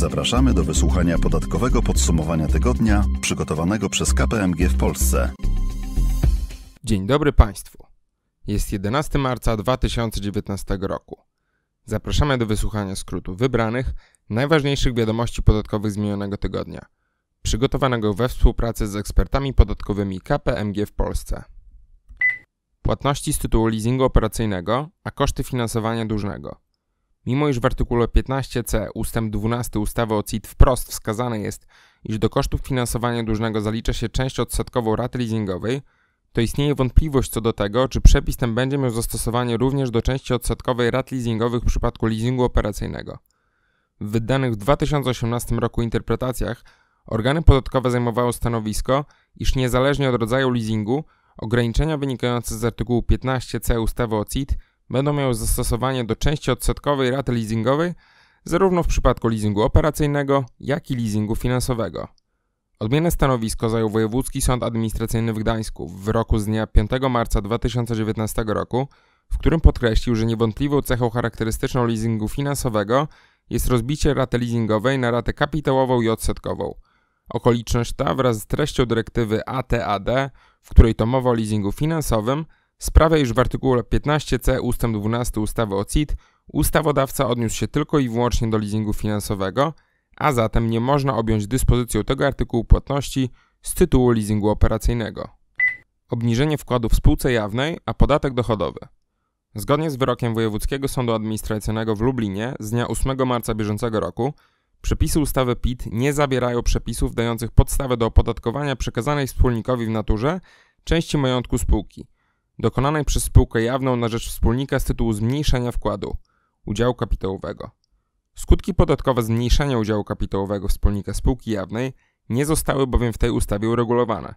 Zapraszamy do wysłuchania podatkowego podsumowania tygodnia przygotowanego przez KPMG w Polsce. Dzień dobry Państwu. Jest 11 marca 2019 roku. Zapraszamy do wysłuchania skrótu wybranych, najważniejszych wiadomości podatkowych z minionego tygodnia, przygotowanego we współpracy z ekspertami podatkowymi KPMG w Polsce. Płatności z tytułu leasingu operacyjnego, a koszty finansowania dłużnego – Mimo iż w artykule 15c ust. 12 ustawy o CIT wprost wskazane jest, iż do kosztów finansowania dłużnego zalicza się część odsetkową raty leasingowej, to istnieje wątpliwość co do tego, czy przepis ten będzie miał zastosowanie również do części odsetkowej rat leasingowych w przypadku leasingu operacyjnego. W wydanych w 2018 roku interpretacjach organy podatkowe zajmowały stanowisko, iż niezależnie od rodzaju leasingu, ograniczenia wynikające z artykułu 15c ustawy o CIT będą miały zastosowanie do części odsetkowej raty leasingowej zarówno w przypadku leasingu operacyjnego, jak i leasingu finansowego. Odmienne stanowisko zajął Wojewódzki Sąd Administracyjny w Gdańsku w wyroku z dnia 5 marca 2019 roku, w którym podkreślił, że niewątpliwą cechą charakterystyczną leasingu finansowego jest rozbicie raty leasingowej na ratę kapitałową i odsetkową. Okoliczność ta wraz z treścią dyrektywy ATAD, w której to mowa o leasingu finansowym – Sprawia, iż w artykule 15c ust. 12 ustawy o CIT ustawodawca odniósł się tylko i wyłącznie do leasingu finansowego, a zatem nie można objąć dyspozycją tego artykułu płatności z tytułu leasingu operacyjnego. Obniżenie wkładu w spółce jawnej, a podatek dochodowy. Zgodnie z wyrokiem Wojewódzkiego Sądu Administracyjnego w Lublinie z dnia 8 marca bieżącego roku, przepisy ustawy PIT nie zawierają przepisów dających podstawę do opodatkowania przekazanej wspólnikowi w naturze części majątku spółki – dokonanej przez spółkę jawną na rzecz wspólnika z tytułu zmniejszenia wkładu udziału kapitałowego. Skutki podatkowe zmniejszenia udziału kapitałowego wspólnika spółki jawnej nie zostały bowiem w tej ustawie uregulowane.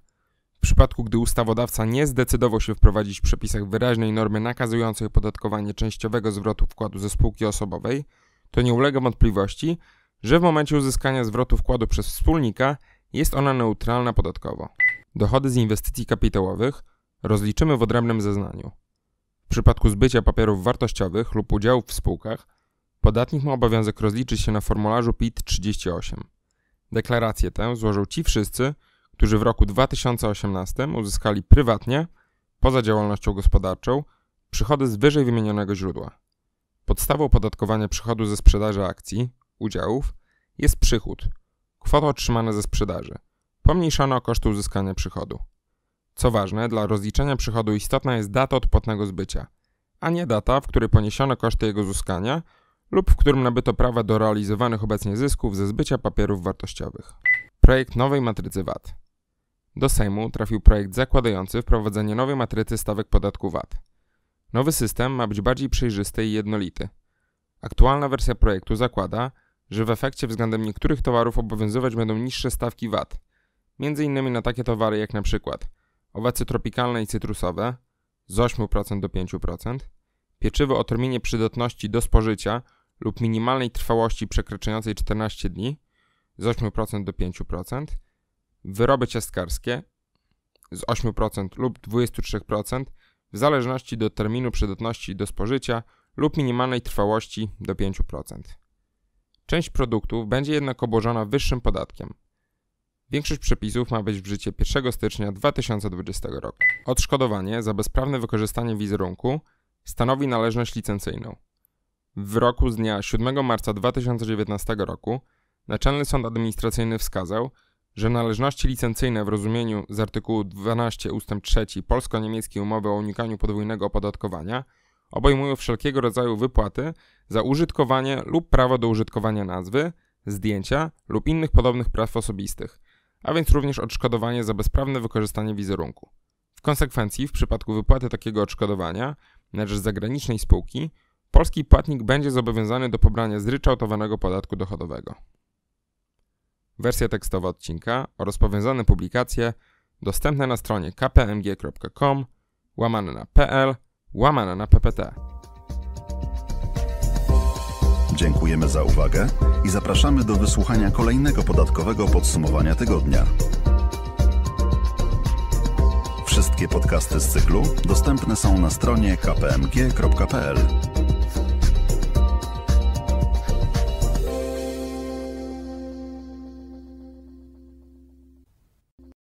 W przypadku, gdy ustawodawca nie zdecydował się wprowadzić w przepisach wyraźnej normy nakazującej opodatkowanie częściowego zwrotu wkładu ze spółki osobowej, to nie ulega wątpliwości, że w momencie uzyskania zwrotu wkładu przez wspólnika jest ona neutralna podatkowo. Dochody z inwestycji kapitałowych – rozliczymy w odrębnym zeznaniu. W przypadku zbycia papierów wartościowych lub udziałów w spółkach, podatnik ma obowiązek rozliczyć się na formularzu PIT 38. Deklarację tę złożą ci wszyscy, którzy w roku 2018 uzyskali prywatnie, poza działalnością gospodarczą, przychody z wyżej wymienionego źródła. Podstawą opodatkowania przychodu ze sprzedaży akcji, udziałów, jest przychód, kwota otrzymana ze sprzedaży, pomniejszana o koszty uzyskania przychodu. Co ważne, dla rozliczenia przychodu istotna jest data odpłatnego zbycia, a nie data, w której poniesiono koszty jego zyskania, lub w którym nabyto prawa do realizowanych obecnie zysków ze zbycia papierów wartościowych. Projekt nowej matrycy VAT. Do Sejmu trafił projekt zakładający wprowadzenie nowej matrycy stawek podatku VAT. Nowy system ma być bardziej przejrzysty i jednolity. Aktualna wersja projektu zakłada, że w efekcie względem niektórych towarów obowiązywać będą niższe stawki VAT, m.in. na takie towary jak np owoce tropikalne i cytrusowe z 8% do 5%, pieczywo o terminie przydatności do spożycia lub minimalnej trwałości przekraczającej 14 dni z 8% do 5%, wyroby ciastkarskie z 8% lub 23% w zależności do terminu przydatności do spożycia lub minimalnej trwałości do 5%. Część produktów będzie jednak obłożona wyższym podatkiem – Większość przepisów ma być w życie 1 stycznia 2020 roku. Odszkodowanie za bezprawne wykorzystanie wizerunku stanowi należność licencyjną. W roku z dnia 7 marca 2019 roku Naczelny Sąd Administracyjny wskazał, że należności licencyjne w rozumieniu z artykułu 12 ust. 3 polsko-niemieckiej umowy o unikaniu podwójnego opodatkowania obejmują wszelkiego rodzaju wypłaty za użytkowanie lub prawo do użytkowania nazwy, zdjęcia lub innych podobnych praw osobistych – a więc również odszkodowanie za bezprawne wykorzystanie wizerunku. W konsekwencji, w przypadku wypłaty takiego odszkodowania na rzecz zagranicznej spółki, polski płatnik będzie zobowiązany do pobrania zryczałtowanego podatku dochodowego. Wersja tekstowa odcinka oraz powiązane publikacje dostępne na stronie kpmg.com łamane na pl łamane na ppt. Dziękujemy za uwagę i zapraszamy do wysłuchania kolejnego podatkowego podsumowania tygodnia. Wszystkie podcasty z cyklu dostępne są na stronie kpmg.pl.